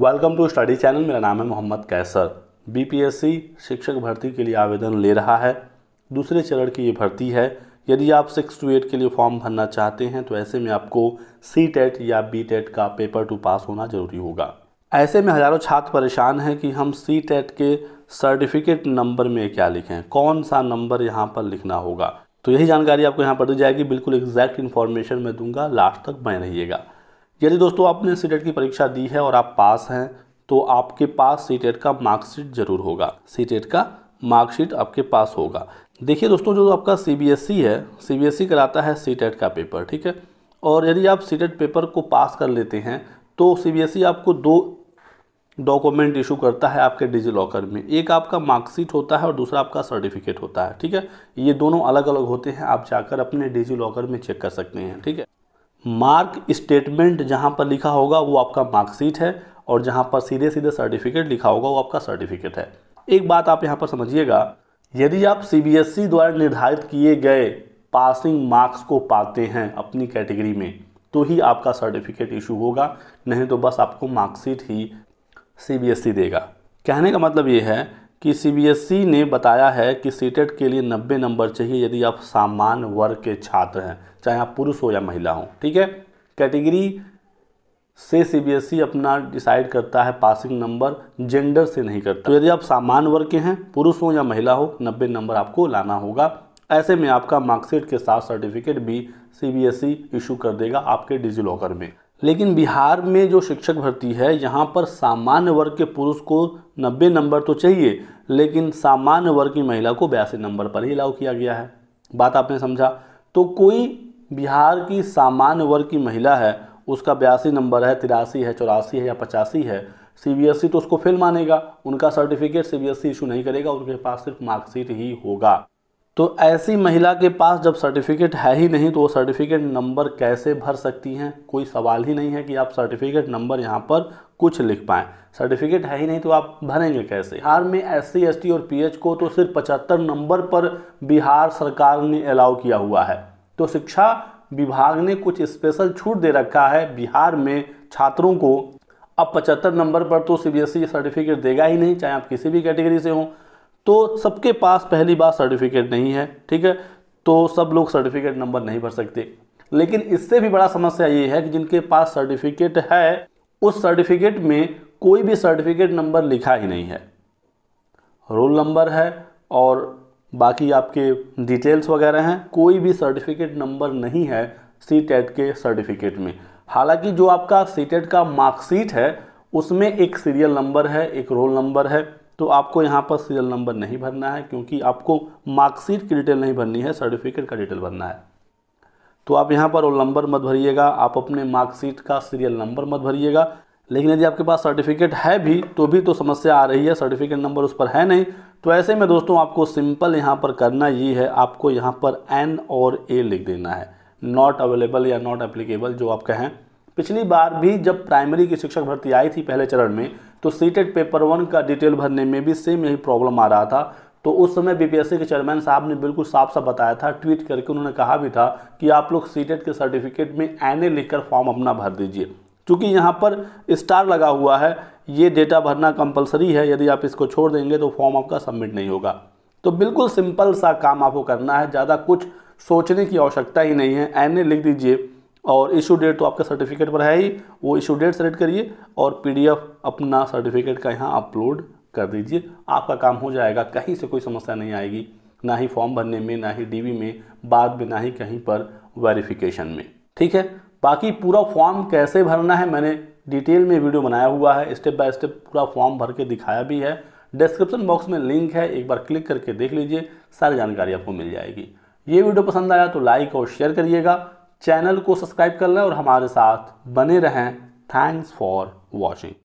welcome to study channel मेरा नाम है मोहम्मद कैसर बीपीएससी शिक्षक भर्ती के लिए आवेदन ले रहा है दूसरे चरण की ये भर्ती है यदि आप सिक्स टू एट के लिए फॉर्म भरना चाहते हैं तो ऐसे में आपको सी टेट e या बी टेट e का पेपर टू पास होना जरूरी होगा ऐसे में हज़ारों छात्र परेशान हैं कि हम सी टेट e के सर्टिफिकेट नंबर में क्या लिखें कौन सा नंबर यहाँ पर लिखना होगा तो यही जानकारी आपको यहाँ पर दी जाएगी बिल्कुल एग्जैक्ट इन्फॉर्मेशन मैं दूंगा लास्ट तक बने रहिएगा यदि दोस्तों आपने सी की परीक्षा दी है और आप पास हैं तो आपके पास सी का मार्कशीट जरूर होगा सी का मार्कशीट आपके पास होगा देखिए दोस्तों जो आपका सी है सी कराता है सी का पेपर ठीक है और यदि आप सी पेपर को पास कर लेते हैं तो सी आपको दो डॉक्यूमेंट इशू करता है आपके डिजी लॉकर में एक आपका मार्कशीट होता है और दूसरा आपका सर्टिफिकेट होता है ठीक है ये दोनों अलग अलग होते हैं आप जाकर अपने डिजी लॉकर में चेक कर सकते हैं ठीक है मार्क स्टेटमेंट जहाँ पर लिखा होगा वो आपका मार्कशीट है और जहाँ पर सीधे सीधे सर्टिफिकेट लिखा होगा वो आपका सर्टिफिकेट है एक बात आप यहाँ पर समझिएगा यदि आप सी e द्वारा निर्धारित किए गए पासिंग मार्क्स को पाते हैं अपनी कैटेगरी में तो ही आपका सर्टिफिकेट इशू होगा नहीं तो बस आपको मार्कशीट ही सी e देगा कहने का मतलब ये है कि सीबीएसई e ने बताया है कि सीटेट e के लिए 90 नंबर चाहिए यदि आप सामान्य वर्ग के छात्र हैं चाहे आप पुरुष हो या महिला हो ठीक है कैटेगरी से सीबीएसई e अपना डिसाइड करता है पासिंग नंबर जेंडर से नहीं करता तो यदि आप सामान्य वर्ग के हैं पुरुष हो या महिला हो 90 नंबर आपको लाना होगा ऐसे में आपका मार्कशीट के साथ सर्टिफिकेट भी सी बी इशू कर देगा आपके डिजी लॉकर में लेकिन बिहार में जो शिक्षक भर्ती है यहाँ पर सामान्य वर्ग के पुरुष को 90 नंबर तो चाहिए लेकिन सामान्य वर्ग की महिला को बयासी नंबर पर ही अलाउ किया गया है बात आपने समझा तो कोई बिहार की सामान्य वर्ग की महिला है उसका बयासी नंबर है तिरासी है चौरासी है या पचासी है सीबीएसई तो उसको फेल मानेगा उनका सर्टिफिकेट सीबीएसई इशू नहीं करेगा उनके पास सिर्फ मार्कशीट ही होगा तो ऐसी महिला के पास जब सर्टिफिकेट है ही नहीं तो वो सर्टिफिकेट नंबर कैसे भर सकती हैं कोई सवाल ही नहीं है कि आप सर्टिफिकेट नंबर यहाँ पर कुछ लिख पाएँ सर्टिफिकेट है ही नहीं तो आप भरेंगे कैसे बिहार में एस सी और पीएच को तो सिर्फ पचहत्तर नंबर पर बिहार सरकार ने अलाउ किया हुआ है तो शिक्षा विभाग ने कुछ स्पेशल छूट दे रखा है बिहार में छात्रों को अब पचहत्तर नंबर पर तो सी सर्टिफिकेट e देगा ही नहीं चाहे आप किसी भी कैटेगरी से हों तो सबके पास पहली बार सर्टिफिकेट नहीं है ठीक है तो सब लोग सर्टिफिकेट नंबर नहीं भर सकते लेकिन इससे भी बड़ा समस्या ये है कि जिनके पास सर्टिफिकेट है उस सर्टिफिकेट में कोई भी सर्टिफिकेट नंबर लिखा ही नहीं है रोल नंबर है और बाकी आपके डिटेल्स वगैरह हैं कोई भी सर्टिफिकेट नंबर नहीं है सी टेट e के सर्टिफिकेट में हालांकि जो आपका सी टेट e का मार्कशीट है उसमें एक सीरियल नंबर है एक रोल नंबर है तो आपको यहाँ पर सीरियल नंबर नहीं भरना है क्योंकि आपको मार्कशीट की डिटेल नहीं भरनी है सर्टिफिकेट का डिटेल भरना है तो आप यहाँ पर वो नंबर मत भरिएगा आप अपने मार्कशीट का सीरियल नंबर मत भरिएगा लेकिन यदि आपके पास सर्टिफिकेट है भी तो भी तो समस्या आ रही है सर्टिफिकेट नंबर उस पर है नहीं तो ऐसे में दोस्तों आपको सिंपल यहाँ पर करना ये है आपको यहाँ पर एन और ए लिख देना है नॉट अवेलेबल या नॉट एप्लीकेबल जो आप कहें पिछली बार भी जब प्राइमरी की शिक्षक भर्ती आई थी पहले चरण में तो सीटेट पेपर वन का डिटेल भरने में भी सेम यही प्रॉब्लम आ रहा था तो उस समय बीपीएससी के चेयरमैन साहब ने बिल्कुल साफ साफ बताया था ट्वीट करके उन्होंने कहा भी था कि आप लोग सीटेट के सर्टिफिकेट में एन ए लिखकर फॉर्म अपना भर दीजिए क्योंकि यहाँ पर स्टार लगा हुआ है ये डेटा भरना कंपलसरी है यदि आप इसको छोड़ देंगे तो फॉर्म आपका सबमिट नहीं होगा तो बिल्कुल सिंपल सा काम आपको करना है ज़्यादा कुछ सोचने की आवश्यकता ही नहीं है एन ए लिख दीजिए और इशू डेट तो आपका सर्टिफिकेट पर है ही वो इशू डेट सेलेक्ट करिए और पीडीएफ अपना सर्टिफिकेट का यहाँ अपलोड कर दीजिए आपका काम हो जाएगा कहीं से कोई समस्या नहीं आएगी ना ही फॉर्म भरने में ना ही डीवी में बाद में ना ही कहीं पर वेरिफिकेशन में ठीक है बाकी पूरा फॉर्म कैसे भरना है मैंने डिटेल में वीडियो बनाया हुआ है स्टेप बाय स्टेप पूरा फॉर्म भर के दिखाया भी है डिस्क्रिप्शन बॉक्स में लिंक है एक बार क्लिक करके देख लीजिए सारी जानकारी आपको मिल जाएगी ये वीडियो पसंद आया तो लाइक और शेयर करिएगा चैनल को सब्सक्राइब कर लें और हमारे साथ बने रहें थैंक्स फॉर वॉचिंग